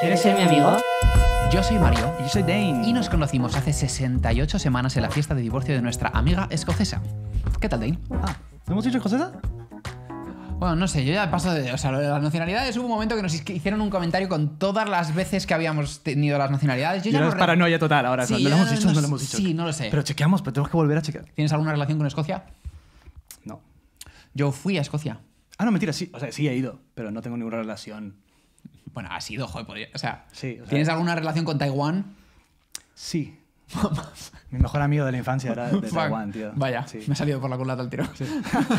¿Quieres ser mi amigo? Yo soy Mario. Y yo soy Dane. Y nos conocimos hace 68 semanas en la fiesta de divorcio de nuestra amiga escocesa. ¿Qué tal, Dane? Ah, ¿hemos dicho escocesa? Bueno, no sé, yo ya paso de. O sea, las nacionalidades hubo un momento que nos hicieron un comentario con todas las veces que habíamos tenido las nacionalidades. Yo ya no es paranoia total ahora. no lo hemos dicho, no, no lo hemos dicho. Sí, no lo sé. Pero chequeamos, pero tenemos que volver a chequear. ¿Tienes alguna relación con Escocia? No. Yo fui a Escocia. Ah, no, mentira, sí. O sea, sí he ido, pero no tengo ninguna relación. Bueno, has ido, joder, O sea, sí, ¿tienes alguna relación con Taiwán? Sí. Mi mejor amigo de la infancia era de Taiwán, tío. Vaya, me ha salido por la culata al tiro.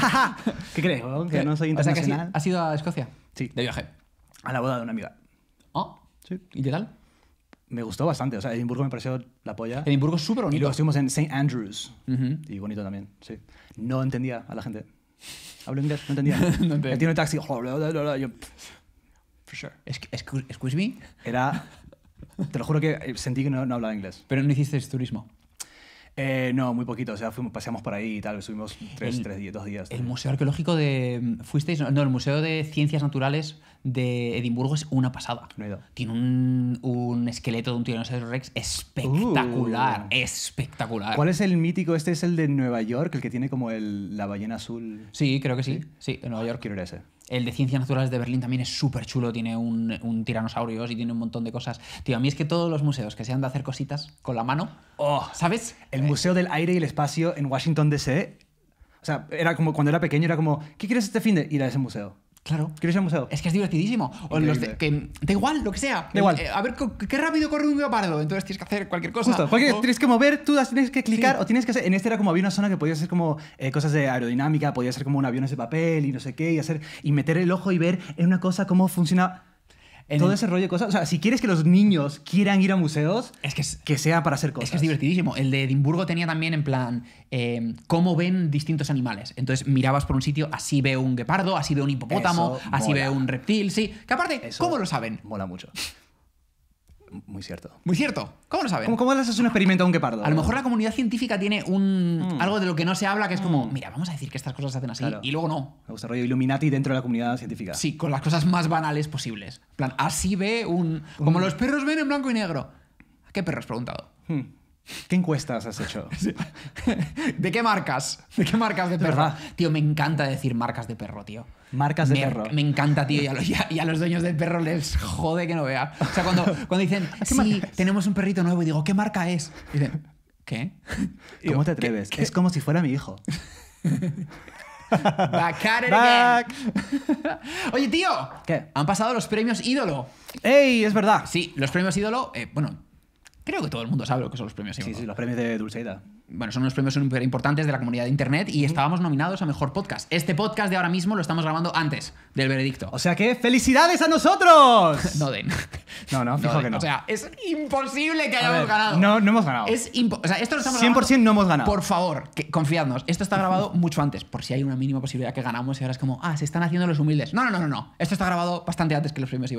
¿Qué crees? Que no soy internacional. O sea, has ido a Escocia? Sí. De viaje. A la boda de una amiga. ¿Ah? Oh, sí. ¿Y qué tal? Me gustó bastante. O sea, Edimburgo me pareció la polla. Edimburgo es súper bonito. Y luego estuvimos en St. Andrews. Y bonito también, sí. No entendía a la gente. Hablo inglés, no entendía. entiendo. El taxi, yo, for sure. Excuse me. Era, te lo juro que eh, sentí que no hablaba inglés. Pero no hiciste turismo. Eh, no, muy poquito. O sea, fuimos, paseamos por ahí y tal. Subimos tres, tres días, dos días. El Museo Arqueológico de. Mm, ¿Fuisteis? No, el Museo de Ciencias Naturales de Edimburgo es una pasada. Tiene un, esqueleto de un Tyrannosaurus Rex espectacular. Uh. Espectacular. ¿Cuál es el mítico? Este es el de Nueva York, el que tiene como el, la ballena azul. Sí, creo que sí. Sí, de Nueva ah, York. Quiero ir ese. El de Ciencias Naturales de Berlín también es súper chulo, tiene un, un tiranosaurio y tiene un montón de cosas. Tío, a mí es que todos los museos que se han de hacer cositas con la mano, oh, ¿sabes? El Museo del Aire y el Espacio en Washington DC. O sea, era como cuando era pequeño, era como, ¿qué quieres este fin de ir a ese museo? Claro. Quiero ir al museo? Es que es divertidísimo. O los de, da igual, lo que sea. Da igual. Eh, a ver qué rápido corre un guepardo. Entonces tienes que hacer cualquier cosa. Justo, tienes que mover, tú tienes que clicar o tienes que hacer. En este era como había una zona que podía ser como eh, cosas de aerodinámica, podía ser como un avión de papel y no sé qué, y hacer. y meter el ojo y ver en una cosa cómo funciona en todo ese rollo de cosas. O sea, si quieres que los niños quieran ir a museos, es que, que sea para hacer cosas. Es que es divertidísimo. El de Edimburgo tenía también en plan em, cómo ven distintos animales. Entonces mirabas por un sitio, así ve un guepardo, así ve un hipopótamo, así ve un reptil, sí. Que aparte, ¿cómo lo saben? Mola mucho muy cierto. Muy cierto. ¿Cómo lo saben? ¿Cómo, cómo haces un experimento aunque un A lo mejor la comunidad científica tiene un mm. algo de lo que no se habla que es como, mm. mira, vamos a decir que estas cosas se hacen así y luego no. Me gusta el rollo Illuminati dentro de la comunidad científica. Sí, con las cosas más banales posibles. plan, así ve un. Como los perros ven en blanco y negro. ¿A qué perro has preguntado? Hmm. ¿Qué encuestas has hecho? ¿De qué marcas? ¿De qué marcas de perro? Tío, me encanta decir marcas de perro, tío. Marcas de perro. Me encanta, tío. Y a, los, y los, dueños del perro les jode que no vea. O sea, cuando, cuando dicen, sí, tenemos un perrito nuevo, y digo, ¿qué marca es? dicen, ¿qué? ¿Cómo te atreves? Es como si fuera mi hijo. Oye, tío. ¿Qué? Han pasado los premios ídolo. ¡Ey! Es verdad. Sí, los premios ídolo. Eh, bueno, creo que todo el mundo sabe lo que son los premios ídolo. Sí, sí, los premios de Dulceida bueno, son unos premios súper importantes de la comunidad de Internet y estábamos nominados a Mejor Podcast. Este podcast de ahora mismo lo estamos grabando antes del veredicto. O sea que, ¡felicidades a nosotros! no den. No, no, fijo que no. O sea, es imposible que hayamos ganado. No, no hemos ganado. Es o sea, esto lo estamos 100% no hemos ganado. Por favor, confiadnos. Esto está grabado mucho antes, por si hay una mínima posibilidad que ganamos y ahora es como, ah, se están haciendo los humildes. No, no, no, no. Esto está grabado bastante antes que los premios y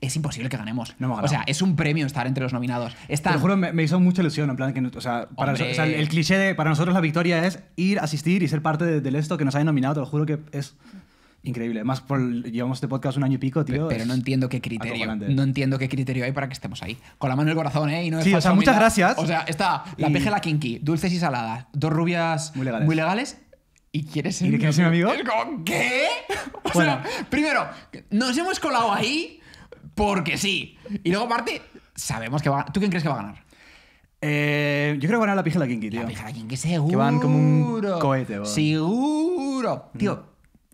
Es imposible que ganemos. No hemos ganado. O sea, es un premio estar entre los nominados. está juro, me, hizo mucha ilusión, en plan que, o sea, para el, cliché de para nosotros la victoria es ir, asistir y ser parte del esto que nos ha nominado, te lo juro que es increíble. más por, llevamos este podcast un año y pico, tío. Pero, no entiendo qué criterio. No entiendo qué criterio hay para que estemos ahí. Con la mano en el corazón, ¿eh? sí, o sea, muchas gracias. O sea, está la y... peje la kinky, dulces y saladas, dos rubias muy legales. Muy legales ¿Y quieres ser, ¿Y mi, amigo? ¿Qué? O sea, primero, nos hemos colado ahí porque sí. Y luego, aparte, sabemos que va ¿Tú quién crees que va a ganar? Eh, yo creo que van a la pija la Kinky, tío. La pija la Kinky, seguro. Que van como un cohete, Seguro. Mm. Tío,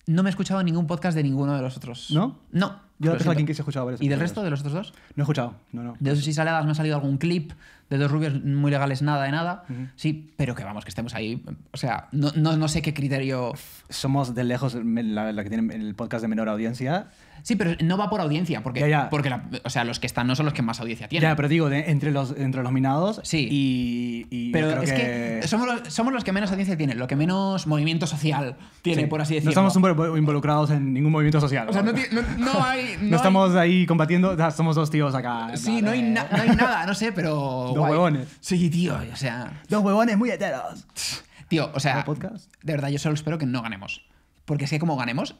no me he escuchado ningún podcast de ninguno de los otros. ¿No? No. Yo la pija la Kinky he escuchado ¿Y del resto de los otros dos? No he escuchado, no, no. De eso sí saladas me ha salido algún clip de dos rubios muy legales, nada de nada. Sí, pero que vamos, que estemos ahí. O sea, no, sé qué criterio. Somos de lejos la, que tiene el podcast de menor audiencia. Sí, pero no va por audiencia, porque, porque o sea, los que están no son los que más audiencia tienen. Ya, pero digo, entre, los, entre los minados. Sí. Y. pero es que, somos, los, somos, los, que menos audiencia tienen, lo que menos movimiento social tiene, por así decirlo. No estamos involucrados en ningún movimiento social. O sea, no, hay. No, estamos ahí combatiendo, somos dos tíos acá. Sí, no, hay no hay nada, no sé, pero. Dos huevones. Sí, tío, o sea. Dos huevones muy heteros. Tío, o sea. Podcast? De verdad, yo solo espero que no ganemos. Porque es que como ganemos,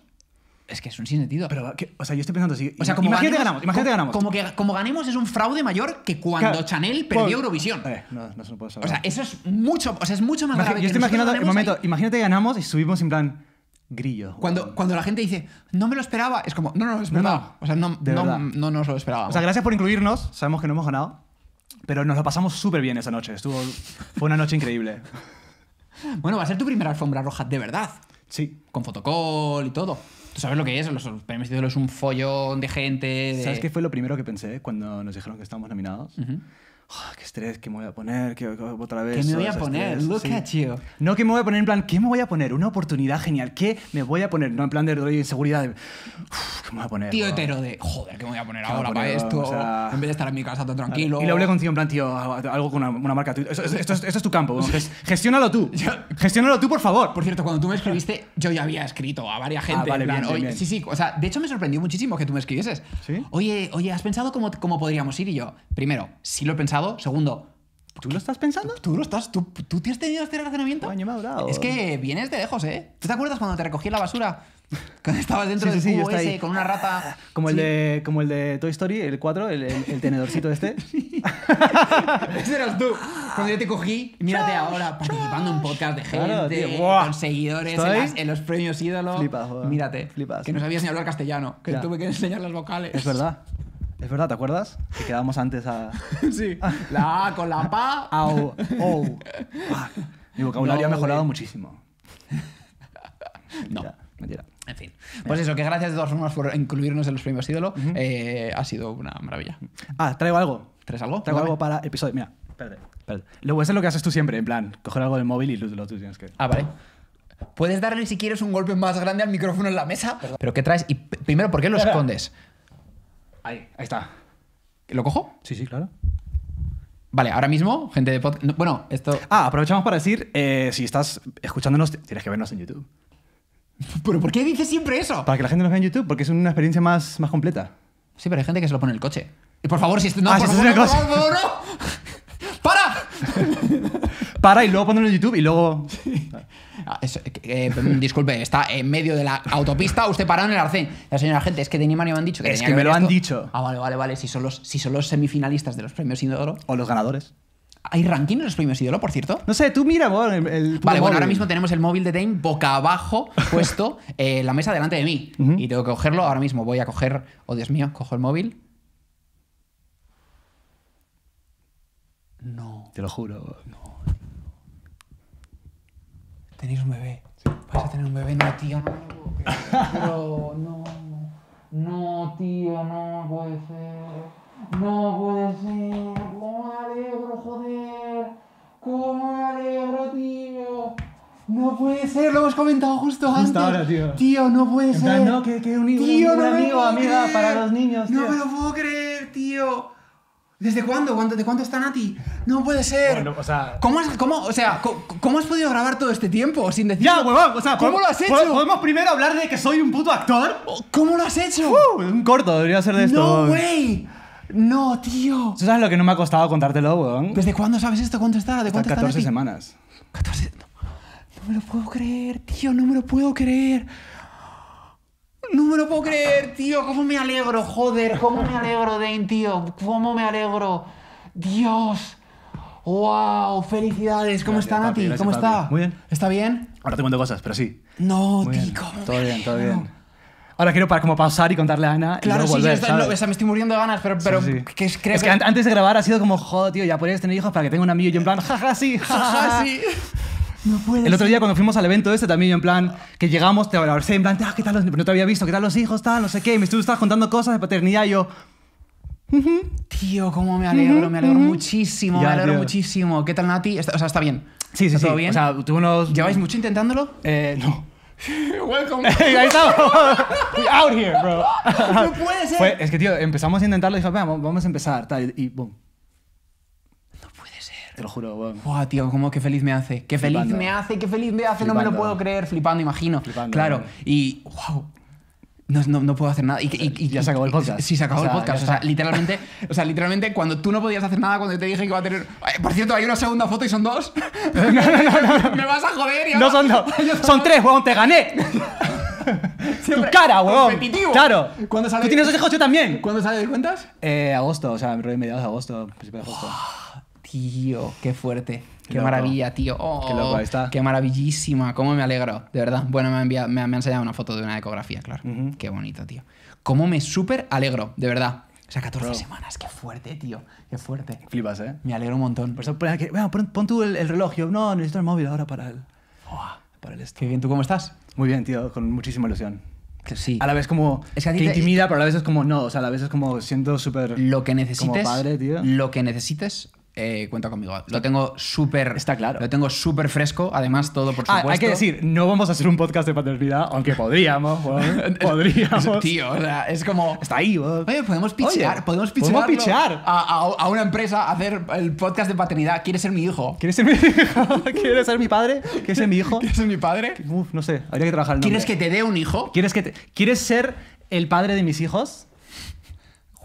es que es un sinsentido. Pero, o sea, yo estoy pensando así. O sea, imagínate ganamos. Imagínate como, ganamos. Como, que, como ganemos es un fraude mayor que cuando Chanel perdió Por... Eurovisión. Eh, no, no se lo saber. O sea, eso es mucho, o sea, es mucho más grave. Yo estoy imaginando, un momento, imagínate ganamos y subimos en plan grillo. Cuando, cuando la gente dice, no me lo esperaba, es como, no, no, es verdad. No, no, o sea, no, no, no nos lo esperábamos. O sea, gracias por incluirnos, sabemos que no hemos ganado. Pero nos lo pasamos súper bien esa noche. Estuvo, fue una noche increíble. Bueno, va a ser tu primera alfombra roja de verdad. Sí. Con fotocall y todo. Tú sabes lo que es, los premios es un follón de gente. ¿Sabes qué fue lo primero que pensé cuando nos dijeron que estábamos nominados? Ah, qué estrés, qué me voy a poner, qué otra vez. ¿Qué me voy a poner? Look at you. No, que me voy a poner en plan, ¿qué me voy a poner? Una oportunidad genial, ¿qué me voy a poner? No en plan de, de, ¿qué me voy a poner? Tío hetero de, joder, ¿qué me voy a poner ahora para esto? en vez de estar en mi casa todo tranquilo. Y lo hablé contigo en plan, tío, algo con una, marca. Esto, esto, es tu campo, gestiónalo tú. gestiónalo tú, por favor. Por cierto, cuando tú me escribiste, yo ya había escrito a varias ah, gente. vale, bien, Sí, sí, o sea, de hecho me sorprendió muchísimo que tú me escribieses. Oye, oye, ¿has pensado cómo, cómo podríamos ir? Y yo, primero, sí lo he pensado Segundo, ¿Tú lo estás pensando? ¿Tú lo estás? ¿Tú, ¿tú te has tenido este relacionamiento? Es que vienes de lejos, ¿eh? ¿Tú te acuerdas cuando te recogí en la basura? Cuando estabas dentro del ese con una rata. Como, el de, como el de Toy Story, el 4, el, tenedorcito este. ese eras tú. Cuando yo te cogí, mírate ahora, participando en podcast de gente, con seguidores en, los premios ídolos. Flipas, Mírate. Flipas. Que no sabías ni hablar castellano, que tuve que enseñar las vocales. Es verdad. Es verdad, ¿te acuerdas? Que quedamos antes a. sí. Ah. La A con la PA. Au. Ah. mi vocabulario ha mejorado muchísimo. no. mentira. En fin. Pues eso, que gracias de todas formas por incluirnos en los premios ídolo. Eh, ha sido una maravilla. Ah, traigo algo. ¿Traes algo? Traigo algo para episodio. Mira, perdón. Luego, eso es lo que haces tú siempre, en plan, coger algo del móvil y lo, tú tienes que. Ah, vale. Puedes darle si quieres un golpe más grande al micrófono en la mesa. Pero ¿qué traes? Y primero, ¿por qué lo escondes? Ahí. Ahí está. ¿Lo cojo? Sí, sí, claro. Vale, ahora mismo, gente de podcast. bueno, esto. Ah, aprovechamos para decir, eh, si estás escuchándonos, tienes que vernos en YouTube. ¿Pero por qué dices siempre eso? Para que la gente nos vea en YouTube, porque es una experiencia más, más completa. Sí, pero hay gente que se lo pone en el coche. Y por favor, si esto. No, Ah, es una cosa ¡Para! Para y luego ponlo en YouTube y luego... Ah, eh, eh, disculpe, está en medio de la autopista, usted parado en el arcén. La señora gente, es que de Mario me han dicho que que, me lo han dicho. Ah, vale, vale, vale. Si son los, son los semifinalistas de los premios ídolo O los ganadores. ¿Hay ranking en los premios ídolo, por cierto? No sé, tú mira, bueno, Vale, bueno, ahora mismo tenemos el móvil de Dame boca abajo puesto eh, en la mesa delante de mí. Y tengo que cogerlo ahora mismo. Voy a coger. Oh, Dios mío, cojo el móvil. No. Te lo juro. No tenéis un bebé, vais a tener un bebé, no, tío, no, pero no, no, tío, no puede ser, no puede ser, cómo alegro, joder, cómo alegro, tío. No puede ser, lo hemos comentado justo, justo antes. Ahora, tío. tío. no puede ser. Plan, no, que, que un, tío, un, un no amigo, amiga creer. para los niños. Tío. No me lo puedo creer, tío. ¿Desde cuándo? ¿De cuánto está Nati? No puede ser. o sea... ¿Cómo has, cómo, o sea, ¿cómo, has podido grabar todo este tiempo sin decir? Ya, huevón, o sea, ¿cómo lo has hecho? ¿Podemos primero hablar de que soy un puto actor? Oh, ¿Cómo lo has hecho? Uh, un corto debería ser de esto. No, güey. No, tío. sabes lo que no me ha costado contártelo, huevón? ¿Desde cuándo sabes esto? ¿Cuánto está? ¿De cuánto está 14 semanas. 14. no me lo puedo creer, tío, no me lo puedo creer. No me lo puedo creer, tío. ¿Cómo me alegro, joder? ¿Cómo me alegro, Dane, tío? ¿Cómo me alegro? Dios. ¡Wow! ¡Felicidades! ¿Cómo está, papi, Nati? ¿Cómo está? Muy bien. ¿Está bien? Ahora te cuento cosas, pero sí. No, tío. ¿cómo todo bien, todo bien. Ahora quiero para, como pausar y contarle a Ana. Claro, y luego sí, volver, sí está, o sea, me estoy muriendo de ganas, pero, pero sí, sí. Que es, que, antes de grabar ha sido como, joder, tío, ya podrías tener hijos para que tenga un amigo. Y yo en plan, jaja, sí, jaja, sí. No el otro día cuando fuimos al evento este también, en plan, que llegamos, te abracé, en plan, ah, ¿qué tal los, no te había visto, qué tal los hijos, tal, no sé qué, y me estabas contando cosas de paternidad, y yo... Tío, cómo me alegro, me alegro muchísimo, me alegro muchísimo. ¿Qué tal, Nati? o sea, está bien. Sí, sí, ¿Está sí. Todo bien? O sea, tú unos... ¿Lleváis mucho intentándolo? Eh, no. Welcome. ahí out here, bro. no puede ser. es que, tío, empezamos a intentarlo y dije, vamos, vamos a empezar, tal, y boom te lo juro, weón. Wow, tío, cómo que feliz me hace. Qué feliz me hace, qué feliz me hace, no me lo puedo creer, flipando, imagino. Flipando, claro, y wow. No, no, puedo hacer nada. Y, ya se acabó el podcast. Sí, se acabó el podcast. O sea, literalmente, o sea, literalmente, cuando tú no podías hacer nada, cuando te dije que iba a tener. Por cierto, hay una segunda foto y son dos. no, no, no, Me vas a joder. Y no son dos. son tres, weón, te gané. Siempre tu cara, weón. Competitivo. Claro. Tú tienes dos hijos, yo también. ¿Cuándo sale de cuentas? Eh, agosto, o sea, mediados de agosto, principio de agosto. Tío, qué fuerte. Qué maravilla, tío. qué loco, oh, está. Qué maravillísima. Cómo me alegro. De verdad. Bueno, me, han me, enseñado una foto de una ecografía, claro. Qué bonito, tío. Cómo me súper alegro, de verdad. O sea, 14 semanas, qué fuerte, tío. Qué fuerte. Flipas, ¿eh? Me alegro un montón. Por pon, pon, tú el, reloj. no, necesito el móvil ahora para el. Qué bien, ¿tú cómo estás? Muy bien, tío, con muchísima ilusión. sí. A la vez como es que, intimida, pero a la vez es como no, o sea, a la vez es como siento súper lo que necesites, como padre, tío. Lo que necesites eh, cuenta conmigo. Lo tengo súper. Está claro. Lo tengo súper fresco. Además, todo por supuesto. Ah, hay que decir, no vamos a hacer un podcast de paternidad, aunque podríamos. podríamos. Tío, es como. Está ahí, Oye, podemos pichear podemos pichar. Podemos A, una empresa a hacer el podcast de paternidad. ¿Quieres ser mi hijo? ¿Quieres ser mi hijo? ¿Quieres ser mi padre? ¿Quieres ser mi hijo? ¿Quieres ser mi padre? Uf, no sé. Habría que trabajar el ¿Quieres que te dé un hijo? ¿Quieres, que te... ¿Quieres ser el padre de mis hijos?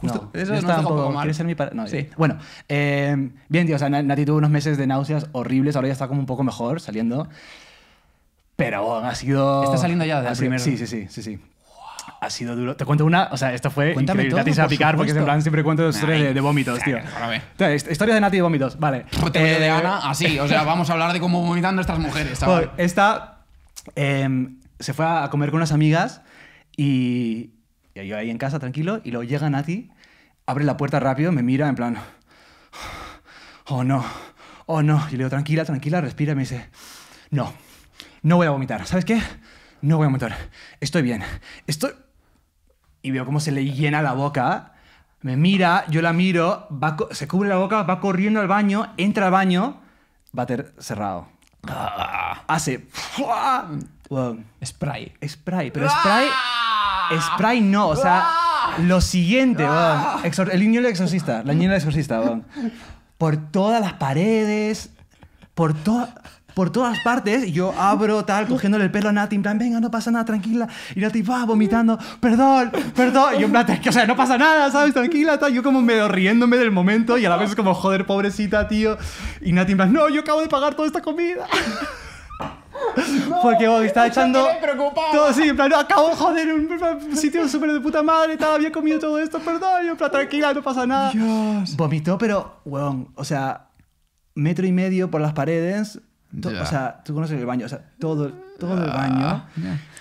no, eso está un poco, mal. Ser mi no, sí. Bueno, eh, bien, tío, o sea, Nati tuvo unos meses de náuseas horribles, ahora ya está como un poco mejor saliendo. Pero bueno, ha sido. Está saliendo ya de el primer. Sí, sí, sí, sí, Ha sido duro. Te cuento una, o sea, esto fue Cuéntame increíble. Nati se va a picar porque siempre cuento historias de, vómitos, tío. Entonces, historia de Nati y vómitos, vale. Te de eh, Ana, así, o sea, vamos a hablar de cómo vomitando estas mujeres. ¿sabes? Esta em, se fue a comer con unas amigas y, yo ahí en casa tranquilo y luego llega Nati, abre la puerta rápido, me mira en plan, oh no, oh no. Yo le digo, tranquila, tranquila, respira me dice, no, no voy a vomitar. ¿Sabes qué? No voy a vomitar. Estoy bien. Estoy... Y veo cómo se le llena la boca. Me mira, yo la miro, se cubre la boca, va corriendo al baño, entra al baño, Va a ser cerrado. Ah. Hace. Spray. Spray, pero spray ¡Ah! Spray no, o sea, ah. lo siguiente, ah. el niño del exorcista, la niña del exorcista, Por todas las paredes, por todas por todas partes. Yo abro tal, cogiéndole el pelo a Nati, en plan, venga, no pasa nada, tranquila. Y Nati va vomitando, perdón, perdón. Y yo en plan, o sea, no pasa nada, ¿sabes? Tranquila, tal. Yo como medio riéndome del momento y a la vez como, joder, pobrecita, tío. Y Nati en plan, no, yo acabo de pagar toda esta comida. porque estaba echando. Todo así, en plan, acabo de joder un sitio súper de puta madre, estaba había comido todo esto, perdón, en plan, tranquila, no pasa nada. Dios. Vomitó, pero, weón, o sea, metro y medio por las paredes. O sea, tú conoces el baño, o sea, todo, todo el baño.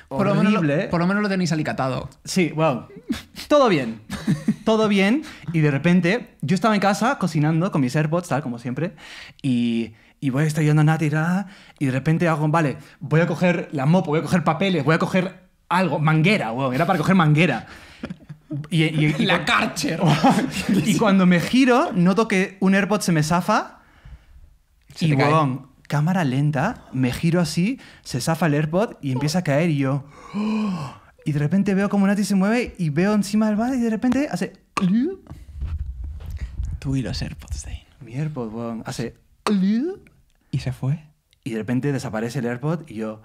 Por, lo menos lo, tenéis alicatado. Sí, weón. Todo bien. todo bien. Y de repente, yo estaba en casa cocinando con mis AirPods, tal, como siempre. Y y voy a estar yendo a Nati y de repente hago, vale, voy a coger la mopa, voy a coger papeles, voy a coger algo, manguera, weón, era para coger manguera. Y, y, la cárcher y cuando me giro, noto que un AirPod se me zafa y, weón, cámara lenta, me giro así, se zafa el AirPod y empieza a caer y yo... Y de repente veo como Nati se mueve y veo encima del bar y de repente hace... Tú y los AirPods, ahí. Mi AirPod, weón, hace... Y se fue. Y de repente desaparece el AirPod y yo.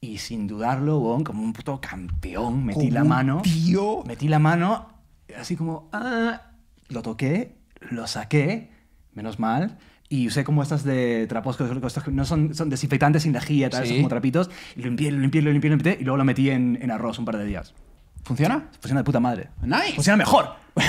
Y sin dudarlo, como un puto campeón, metí la mano. Tío. Metí la mano, así como. Ah", lo toqué, lo saqué, menos mal. Y usé como estas de trapos que no son, desinfectantes sin lejía, tal, como trapitos. Y lo limpié, lo limpié, lo limpié, lo limpié, y luego lo metí en arroz un par de días. ¿Funciona? Funciona de puta madre. Nice. Funciona mejor.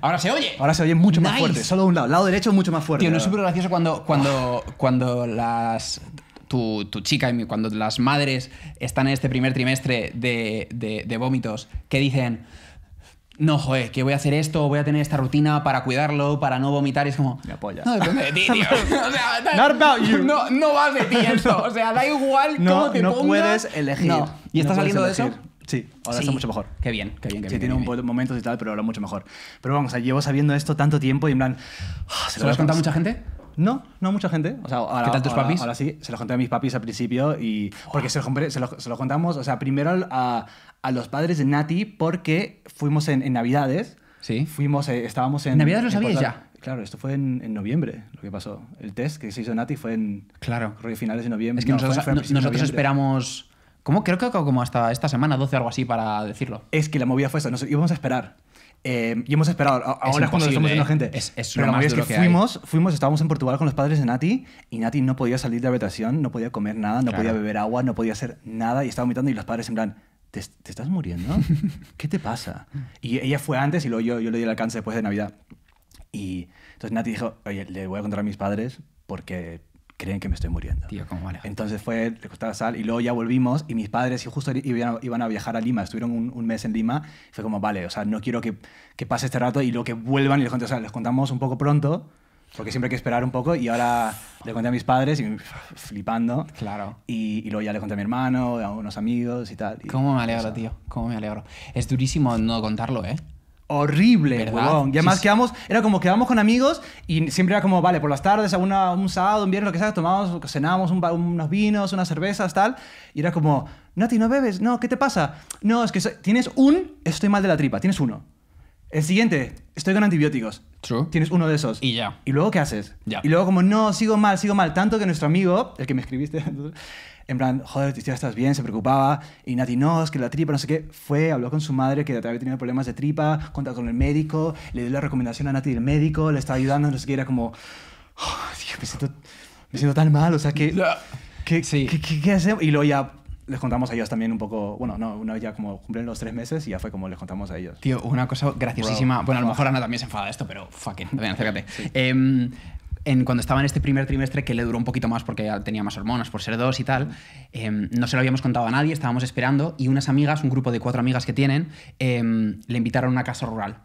Ahora se oye. Ahora se oye mucho más fuerte. Solo un lado. El lado derecho es mucho más fuerte. Tío, no es súper gracioso cuando, cuando, cuando las. Tu, tu, chica y cuando las madres están en este primer trimestre de, de, de vómitos, que dicen no, joder, que voy a hacer esto, voy a tener esta rutina para cuidarlo, para no vomitar. Y es como. Me apoyas. No depende tío. O sea, No, no vas de ti esto. O sea, da igual no, cómo te pongas. No puedes elegir. Y estás está saliendo de eso Sí, ahora está mucho mejor. Qué bien, qué bien. sí, tiene un momento momentos y tal, pero ahora mucho mejor. Pero vamos, o llevo sabiendo esto tanto tiempo y en plan... Ah, ¿Se lo has contado a mucha gente? No, no mucha gente. ¿Qué tal tus ahora, papis? Ahora sí, se lo conté a mis papis al principio y... Porque se lo contamos, o sea, primero a, a, los padres de Nati porque fuimos en, Navidades. Sí. Fuimos, eh, estábamos en... ¿Navidades lo sabías ya? Claro, esto fue en, noviembre lo que pasó. El test que se hizo Nati fue en... Claro. Creo finales de noviembre. Es que nosotros, nosotros esperamos ¿Cómo? Creo que como hasta esta semana, 12 o algo así, para decirlo. Es que la movida fue esa. nos íbamos a esperar. Eh, y hemos esperado. Ahora es cuando estamos viendo ¿eh? gente. Es, Pero lo más es que, fuimos, fuimos, estábamos en Portugal con los padres de Nati y Nati no podía salir de la habitación, no podía comer nada, no podía beber agua, no podía hacer nada y estaba vomitando y los padres en plan, ¿te, te estás muriendo? ¿Qué te pasa? Y ella fue antes y luego yo, yo le di el alcance después de Navidad. Y entonces Nati dijo, oye, le voy a contar a mis padres porque creen que me estoy muriendo. Tío, ¿cómo vale? Entonces fue, le costaba sal y luego ya volvimos y mis padres y justo iban a, viajar a Lima, estuvieron un, mes en Lima, fue como, vale, o sea, no quiero que, pase este rato y lo que vuelvan y les, o sea, les contamos un poco pronto, porque siempre hay que esperar un poco y ahora le conté a mis padres y flipando. Claro. Y, y luego ya le conté a mi hermano, a unos amigos y tal. Y ¿Cómo me alegro, tío? ¿Cómo me alegro? Es durísimo no contarlo, ¿eh? horrible, huevón. Y además quedamos, era como quedamos con amigos y siempre era como, vale, por las tardes, un sábado, un viernes, lo que sea, tomábamos, cenábamos unos vinos, unas cervezas, tal. Y era como, Nati, no bebes, no, ¿qué te pasa? No, es que tienes un, estoy mal de la tripa, tienes uno. El siguiente, estoy con antibióticos. True. Tienes uno de esos. Y ya. ¿Y luego qué haces? Ya. Y luego como, no, sigo mal, sigo mal. Tanto que nuestro amigo, el que me escribiste, en plan, joder, ya estás bien, se preocupaba. Y Nati, no, es que la tripa, no sé qué. Fue, habló con su madre que había tenido problemas de tripa, contactó con el médico, le dio la recomendación a Nati del médico, le estaba ayudando, no sé qué. Era como, oh, me, siento, me siento tan mal, o sea, que. ¿Qué, ¿qué, qué, hacemos? Y luego ya les contamos a ellos también un poco, bueno, no, una vez ya como cumplen los tres meses y ya fue como les contamos a ellos. Tío, una cosa graciosísima, bueno, a lo mejor Ana también se enfada de esto, pero fucking, acércate. Em, cuando estaba en este primer trimestre, que le duró un poquito más porque ya tenía más hormonas por ser dos y tal, em, no se lo habíamos contado a nadie, estábamos esperando y unas amigas, un grupo de cuatro amigas que tienen, em, le invitaron a una casa rural.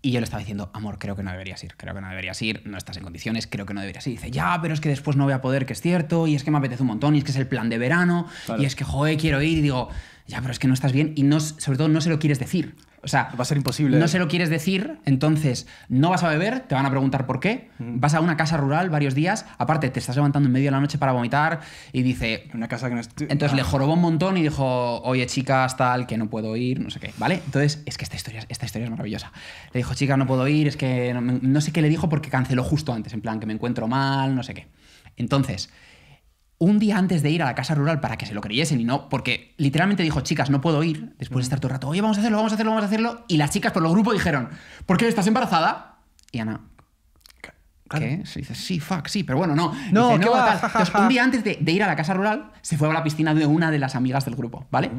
Y yo le estaba diciendo, amor, creo que no deberías ir, creo que no deberías ir, no estás en condiciones, creo que no deberías ir. dice, ya, pero es que después no voy a poder, que es cierto, y es que me apetece un montón, y es que es el plan de verano, y es que, joder, quiero ir, y digo, ya, pero es que no estás bien y no, sobre todo no se lo quieres decir. O sea, va a ser imposible. No ¿eh? se lo quieres decir, entonces no vas a beber, te van a preguntar por qué. Mm. Vas a una casa rural varios días, aparte te estás levantando en medio de la noche para vomitar y dice. Una casa que no estoy... Entonces le ah. jorobó un montón y dijo, oye, chicas, tal, que no puedo ir, no sé qué, ¿vale? Entonces, es que esta historia, esta historia es maravillosa. Le dijo, chicas, no puedo ir, es que no, no sé qué le dijo porque canceló justo antes, en plan, que me encuentro mal, no sé qué. Entonces, un día antes de ir a la casa rural para que se lo creyesen y no, porque literalmente dijo, chicas, no puedo ir, después de estar todo el rato, oye, vamos a hacerlo, vamos a hacerlo, vamos a hacerlo, y las chicas por lo grupo dijeron, ¿por qué estás embarazada? Y Ana, ¿Qué? Se dice, sí, fuck, sí, pero bueno, no. No, ¿qué va? Tal. un día antes de, ir a la casa rural, se fue a la piscina de una de las amigas del grupo, ¿vale?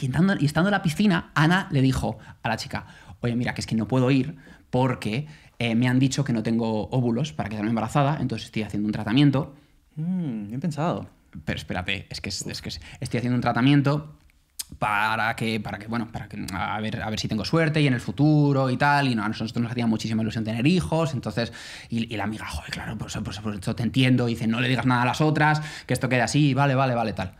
y, estando, y, estando, en la piscina, Ana le dijo a la chica, oye, mira, que es que no puedo ir porque eh, me han dicho que no tengo óvulos para quedarme embarazada, entonces estoy haciendo un tratamiento Mm, bien pensado. Pero espérate, es que, es, que estoy haciendo un tratamiento para que, para que bueno, para que, a ver, a ver si tengo suerte y en el futuro y tal, y a nosotros nos hacía muchísima ilusión tener hijos, entonces, y, la amiga, joder, claro, por eso, por, eso, te entiendo, dice, no le digas nada a las otras, que esto quede así, vale, vale, vale, tal.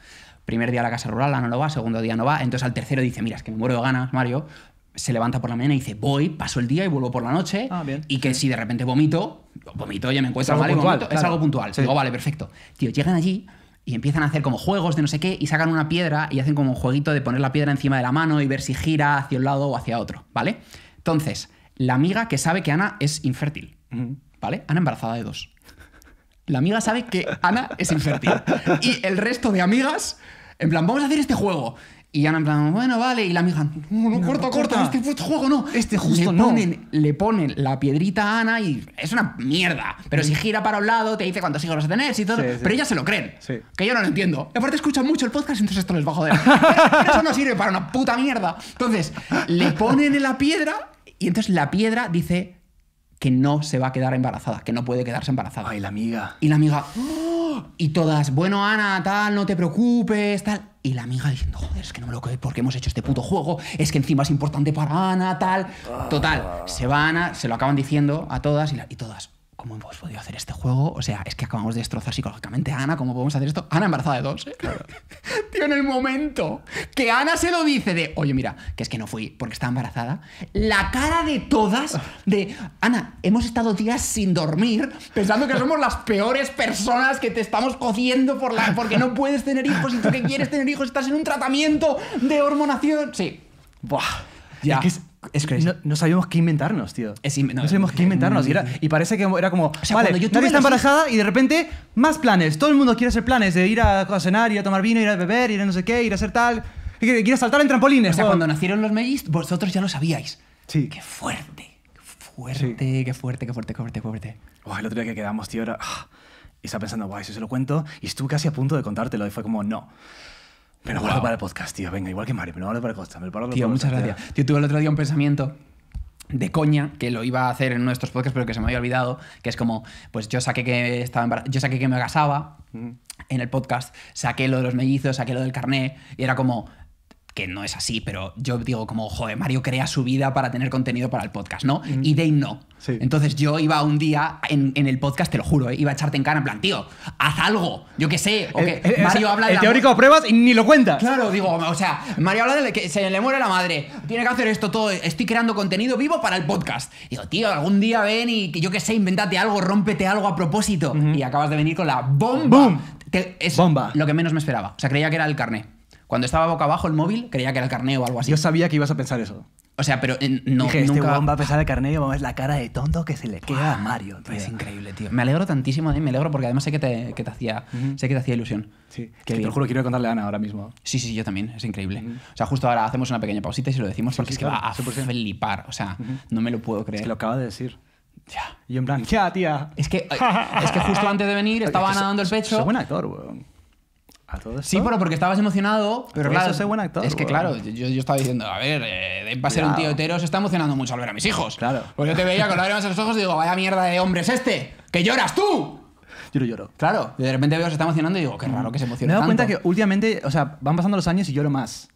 Primer día a la casa rural, Ana no va, segundo día no va, entonces al tercero dice, mira, es que me muero de ganas, Mario, se levanta por la mañana y dice, voy, paso el día y vuelvo por la noche. Ah, y que si de repente vomito, vomito, ya me encuentro es mal es algo puntual. Digo, vale, perfecto. Tío, llegan allí y empiezan a hacer como juegos de no sé qué y sacan una piedra y hacen como un jueguito de poner la piedra encima de la mano y ver si gira hacia un lado o hacia otro, ¿vale? Entonces, la amiga que sabe que Ana es infértil, ¿vale? Ana embarazada de dos. La amiga sabe que Ana es infértil. Y el resto de amigas, en plan, vamos a hacer este juego. Y Ana en plan, bueno, vale. Y la amiga, no, no, corta, corta, este, este, juego no. Este justo le ponen, Le ponen la piedrita a Ana y es una mierda. Pero si mm. gira para un lado, te dice cuántos hijos vas a tener y todo. Pero ellas se lo creen. Sí. Que yo no lo entiendo. aparte escuchan mucho el podcast, entonces esto les va a joder. eso no sirve para una puta mierda. Entonces, le ponen en la piedra y entonces la piedra dice que no se va a quedar embarazada, que no puede quedarse embarazada. Ay, la amiga. Y la amiga... Oh", y todas, bueno, Ana, tal, no te preocupes, tal y la amiga diciendo, joder, es que no me lo creo porque hemos hecho este puto juego, es que encima es importante para Ana, tal. Total, se va Ana, se lo acaban diciendo a todas y, y todas, ¿cómo hemos podido hacer este juego? O sea, es que acabamos de destrozar psicológicamente a Ana, ¿cómo podemos hacer esto? Ana embarazada de dos, ¿eh? Tío, en el momento que Ana se lo dice de, oye, mira, que es que no fui porque estaba embarazada, la cara de todas de, Ana, hemos estado días sin dormir pensando que somos las peores personas que te estamos cociendo por la, porque no puedes tener hijos y tú que quieres tener hijos estás en un tratamiento de hormonación. Sí. Buah. Es que es, crazy. No, sabíamos qué inventarnos, tío. no, sabíamos qué inventarnos. Y, eh, parece que era como, vale, yo nadie está y de repente más planes. Todo el mundo quiere hacer planes de ir a, cenar, ir a tomar vino, ir a beber, ir a no sé qué, ir a hacer tal. Quiere saltar en trampolines. O sea, cuando nacieron los Mellis, vosotros ya lo sabíais. Sí. Qué fuerte. Qué fuerte, qué fuerte, qué fuerte, qué fuerte, qué fuerte. el otro día que quedamos, tío, era... Ah, y estaba pensando, guay, si se lo cuento. Y estuve casi a punto de contártelo. Y fue como, no. Me lo guardo para el podcast, tío. Venga, igual que Mario, pero lo guardo para el podcast. tío, muchas gracias. Tío, tuve el otro día un pensamiento de coña que lo iba a hacer en nuestros podcasts, pero que se me había olvidado, que es como, pues yo saqué que estaba yo saqué que me casaba en el podcast, saqué lo de los mellizos, saqué lo del carné, y era como, que no es así, pero yo digo como, joder, Mario crea su vida para tener contenido para el podcast, ¿no? Y Dave no. Entonces yo iba un día en, el podcast, te lo juro, eh, iba a echarte en cara en plan, tío, haz algo, yo qué sé, Mario habla de... El teórico pruebas y ni lo cuentas. Claro, digo, o sea, Mario habla de que se le muere la madre, tiene que hacer esto todo, estoy creando contenido vivo para el podcast. Digo, tío, algún día ven y yo qué sé, invéntate algo, rómpete algo a propósito. Y acabas de venir con la bomba. Que es Bomba. lo que menos me esperaba. O sea, creía que era el carne cuando estaba boca abajo el móvil, creía que era el carneo o algo así. Yo sabía que ibas a pensar eso. O sea, pero eh, no. Dije, este bomba va a pensar el carneo y vamos a la cara de tonto que se le queda a Mario. Es increíble, tío. Me alegro tantísimo de eh, me alegro porque además sé que te, que te hacía, sé que te hacía ilusión. Sí, que te lo juro, quiero contarle a Ana ahora mismo. Sí, sí, yo también, es increíble. O sea, justo ahora hacemos una pequeña pausita y se lo decimos porque es que va a el lipar. O sea, no me lo puedo creer. Es que lo acaba de decir. Ya. Y en plan, ya, tía. Es que, es que justo antes de venir estaba nadando el pecho. Es buen actor, weón. Sí, pero porque estabas emocionado. Pero pues claro, eso es buen actor. Es que, claro, yo, yo, estaba diciendo, a ver, eh, va a ser un tío hetero, se está emocionando mucho al ver a mis hijos. Claro. Pues yo te veía con lágrimas en los ojos y digo, vaya mierda de hombre es este, que lloras tú. Yo lo lloro. Claro, y de repente veo que se está emocionando y digo, qué raro que se emociona. Me he dado cuenta que últimamente, o sea, van pasando los años y lloro más.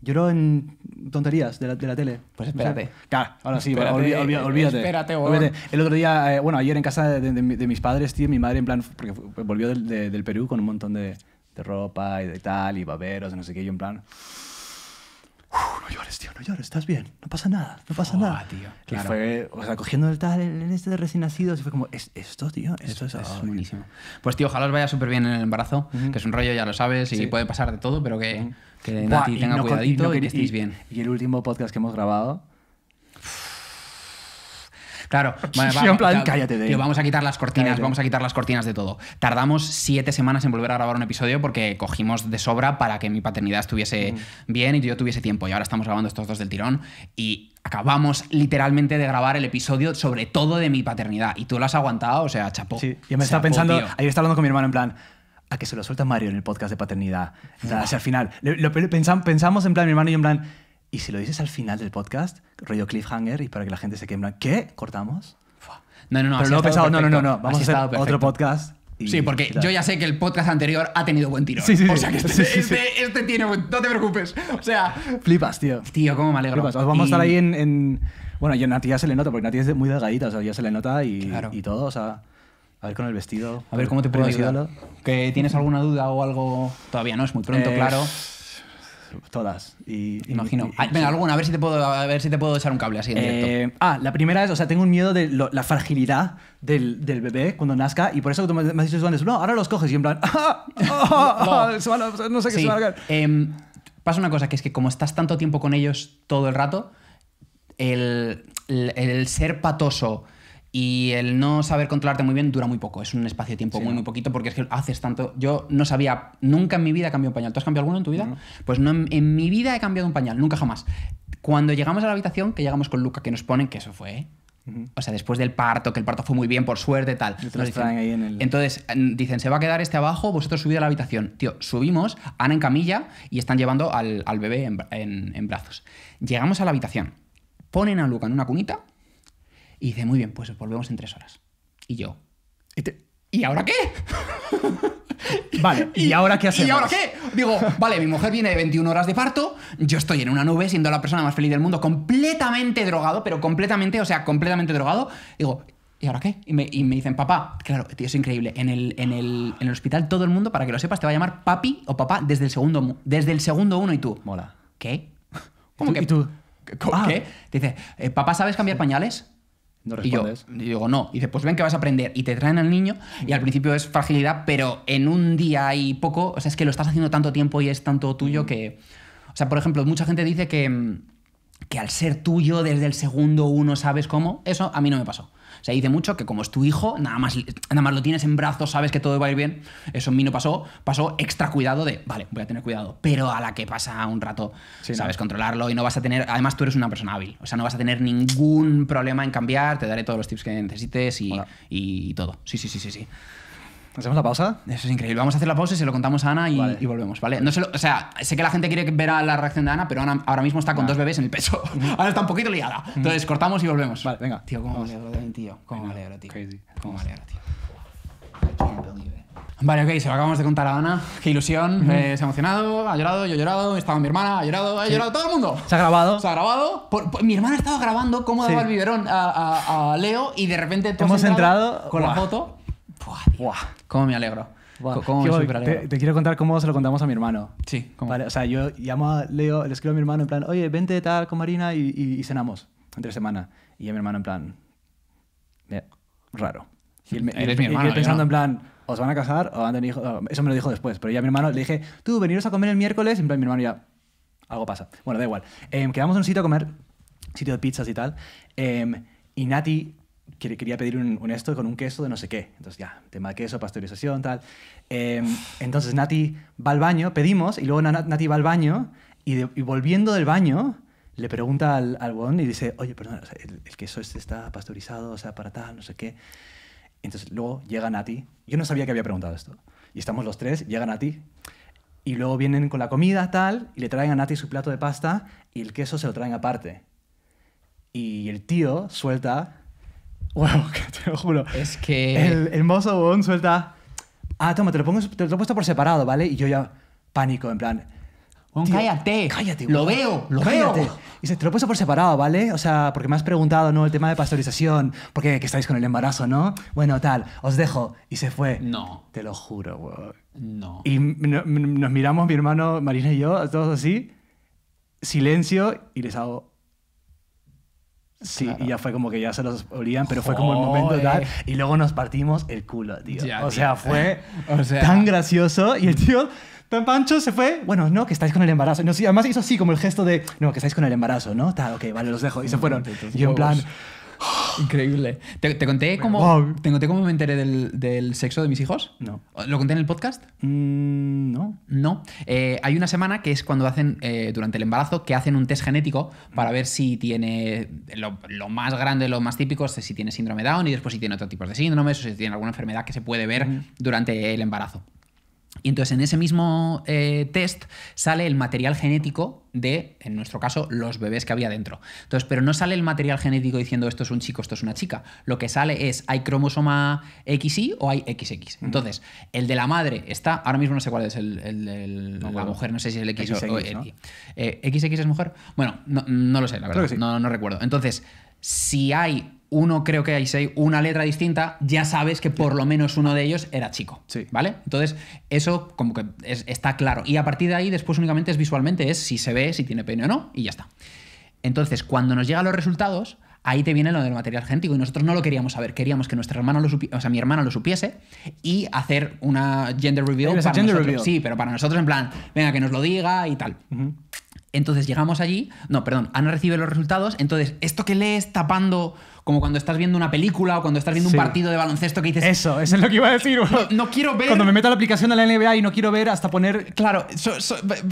Lloro en tonterías de la, de la tele. Pues espérate. claro, ahora sí, olvídate. Espérate, El otro día, eh, bueno, ayer en casa de, mis padres, tío, mi madre, en plan, porque volvió del, del Perú con un montón de de ropa y de tal, y baberos, y no sé qué, yo en plan... no llores, tío, no llores, estás bien, no pasa nada, no pasa nada. Tío, fue, o sea, cogiendo el tal, en este de recién nacido y fue como, esto, tío? Esto es, buenísimo. Pues, tío, ojalá os vaya súper bien en el embarazo, que es un rollo, ya lo sabes, y puede pasar de todo, pero que, Nati tenga cuidadito y, que estéis bien. Y el último podcast que hemos grabado, Claro, vamos a quitar las cortinas, vamos a quitar las cortinas de todo. Tardamos siete semanas en volver a grabar un episodio porque cogimos de sobra para que mi paternidad estuviese mm. bien y yo tuviese tiempo. Y ahora estamos grabando estos dos del tirón y acabamos literalmente de grabar el episodio sobre todo de mi paternidad. Y tú lo has aguantado, o sea, chapó. Sí, yo me estaba pensando, ahí estaba hablando con mi hermano en plan a que se lo suelta Mario en el podcast de paternidad. O sea, al final, pensamos en plan, mi hermano y yo en plan, y si lo dices al final del podcast, rollo cliffhanger, y para que la gente se queme, ¿qué? ¿Cortamos? No, no, no. Pero luego pensado, no, no, no, no, vamos a hacer otro podcast. sí, porque yo ya sé que el podcast anterior ha tenido buen tiro. Sí, sí, o sea que este, este, este, tiene buen... No te preocupes. O sea... Flipas, tío. Tío, cómo me alegro. vamos a estar ahí en, Bueno, yo Nati ya se le nota, porque Nati es muy delgadita. O sea, ya se le nota y, y todo. O sea... A ver con el vestido. A ver cómo te puedo ayudar. ¿Que tienes alguna duda o algo? Todavía no, es muy pronto, eh, claro. claro todas. Y, Imagino. Ah, venga, alguna, a ver si te puedo, a ver si te puedo echar un cable así directo. Eh, ah, la primera es, o sea, tengo un miedo de la fragilidad del, del, bebé cuando nazca y por eso tú me, has dicho, no, ahora los coges y en plan, ah, ah, no. sé qué se a eh, pasa una cosa, que es que como estás tanto tiempo con ellos todo el rato, el, el ser patoso y el no saber controlarte muy bien dura muy poco, es un espacio-tiempo muy, muy poquito, porque es que haces tanto. Yo no sabía, nunca en mi vida he cambiado un pañal. ¿Tú has cambiado alguno en tu vida? Pues no, en, mi vida he cambiado un pañal, nunca jamás. Cuando llegamos a la habitación, que llegamos con Luca, que nos ponen, que eso fue, O sea, después del parto, que el parto fue muy bien, por suerte, tal. Entonces, dicen, se va a quedar este abajo, vosotros subid a la habitación. Tío, subimos, Ana en camilla y están llevando al, bebé en brazos. Llegamos a la habitación, ponen a Luca en una cunita y dice, muy bien, pues volvemos en tres horas. Y yo, ¿y, ahora qué? Vale, ¿y, ahora qué hacemos? ¿Y ahora qué? Digo, vale, mi mujer viene de 21 horas de parto, yo estoy en una nube siendo la persona más feliz del mundo, completamente drogado, pero completamente, o sea, completamente drogado. Digo, ¿y ahora qué? Y me, dicen, papá, claro, es increíble. En el, hospital todo el mundo, para que lo sepas, te va a llamar papi o papá desde el segundo, desde el segundo uno y tú. Mola. ¿Qué? ¿Cómo ¿Tú, que? ¿Y ¿Qué? Te ah. dice, eh, ¿papá sabes cambiar pañales? Y yo, digo, no. Y dice, pues ven que vas a aprender. Y te traen al niño y al principio es fragilidad, pero en un día y poco, o sea, es que lo estás haciendo tanto tiempo y es tanto tuyo mm. que... O sea, por ejemplo, mucha gente dice que, mm, que al ser tuyo desde el segundo uno sabes cómo. Eso a mí no me pasó. Se dice mucho que como es tu hijo, nada más, nada más lo tienes en brazos, sabes que todo va a ir bien. Eso en mí no pasó. Pasó extra cuidado de, vale, voy a tener cuidado. Pero a la que pasa un rato, sabes controlarlo y no vas a tener. Además, tú eres una persona hábil. O sea, no vas a tener ningún problema en cambiar. Te daré todos los tips que necesites y, y todo. Sí, sí, sí, sí, sí. ¿Hacemos la pausa? Eso es increíble. Vamos a hacer la pausa y se lo contamos a Ana y, volvemos, ¿vale? No o sea, sé que la gente quiere ver la reacción de Ana, pero Ana ahora mismo está con dos bebés en el peso. Ahora está un poquito liada. Entonces cortamos y volvemos. Vale, venga. Tío, cómo me tío. Cómo alegro, tío. Crazy. Cómo ahora, tío. Vale, ok, se lo acabamos de contar a Ana. Qué ilusión. Eh, se ha emocionado, ha llorado, yo he llorado, estaba mi hermana, ha llorado, ha llorado todo el mundo. Se ha grabado. Se ha grabado. mi hermana estaba grabando cómo daba el biberón a, Leo y de repente... Hemos entrado, con la foto. Buah, ¿Cómo me alegro? te, quiero contar cómo se lo contamos a mi hermano. Sí, ¿cómo? o sea, yo llamo a Leo, le escribo a mi hermano en plan, oye, vente tal con Marina y, cenamos entre semana. Y a mi hermano en plan, raro. Y él, Eres mi hermano. Y pensando en plan, ¿os van a casar o Eso me lo dijo después, pero ya a mi hermano le dije, tú, veniros a comer el miércoles. En plan, mi hermano ya, algo pasa. Bueno, da igual. Em, quedamos en un sitio a comer, sitio de pizzas y tal. Em, y Nati quería pedir un, esto con un queso de no sé qué. Entonces ya, tema de queso, pasteurización, tal. Em, entonces Nati va al baño, pedimos, y luego Nati va al baño, y, volviendo del baño, le pregunta al, al y dice, oye, perdón, el, el, queso este está pasteurizado, o sea, para tal, no sé qué. Entonces luego llega Nati, yo no sabía que había preguntado esto, y estamos los tres, llega Nati, y luego vienen con la comida, tal, y le traen a Nati su plato de pasta, y el queso se lo traen aparte. Y el tío suelta Guau, te lo juro. Es que. El, el mozo bon suelta. Ah, toma, te lo, he puesto por separado, ¿vale? Y yo ya pánico, en plan. Tío, cállate. Cállate, Lo veo, lo veo. Y dice, te lo he puesto por separado, ¿vale? O sea, porque me has preguntado, ¿no? El tema de pastorización. porque estáis con el embarazo, ¿no? Bueno, tal, os dejo. Y se fue. No. Te lo juro, guau. No. Y nos miramos, mi hermano Marina y yo, todos así, silencio, y les hago. Sí, y ya fue como que ya se los olían, pero fue como el momento tal, dar. Y luego nos partimos el culo, tío. o sea, fue tan gracioso. Y el tío, tan pancho, se fue. Bueno, no, que estáis con el embarazo. No, además hizo así como el gesto de, no, que estáis con el embarazo, ¿no? Está, ok, vale, los dejo. Y se mm, fueron. Y en plan, Increíble. ¿Te, conté cómo, me enteré del, sexo de mis hijos? No. ¿Lo conté en el podcast? Mm, no. No. Eh, hay una semana que es cuando hacen, eh, durante el embarazo, que hacen un test genético para ver si tiene lo, más grande, lo más típico, si tiene síndrome Down y después si tiene otro tipo de síndromes o si tiene alguna enfermedad que se puede ver mm. durante el embarazo. Y entonces en ese mismo eh, test sale el material genético de, en nuestro caso, los bebés que había dentro. Entonces, pero no sale el material genético diciendo esto es un chico, esto es una chica. Lo que sale es hay cromosoma XY o hay XX. Entonces, el de la madre está, ahora mismo no sé cuál es el, la mujer, no sé si es el X XX, o, el ¿XX eh, es mujer? Bueno, no, no, lo sé, la verdad, no, no recuerdo. Entonces, si hay uno, creo que hay seis, una letra distinta, ya sabes que por lo menos uno de ellos era chico. Sí. ¿Vale? Entonces, eso como que está claro. Y a partir de ahí, después únicamente es visualmente, es si se ve, si tiene pene o no, y ya está. Entonces, cuando nos llegan los resultados, ahí te viene lo del material genético. Y nosotros no lo queríamos saber, queríamos que nuestra hermana lo o sea, mi hermano lo supiese y hacer una gender reveal. Para nosotros. Sí, pero para nosotros, en plan, venga, que nos lo diga y tal. Entonces llegamos allí, no, perdón, Ana recibe los resultados, entonces esto que lees tapando, como cuando estás viendo una película o cuando estás viendo un partido de baloncesto que dices... Eso, eso es lo que iba a decir. No, quiero ver... Cuando me meto la aplicación de la NBA y no quiero ver hasta poner... Claro,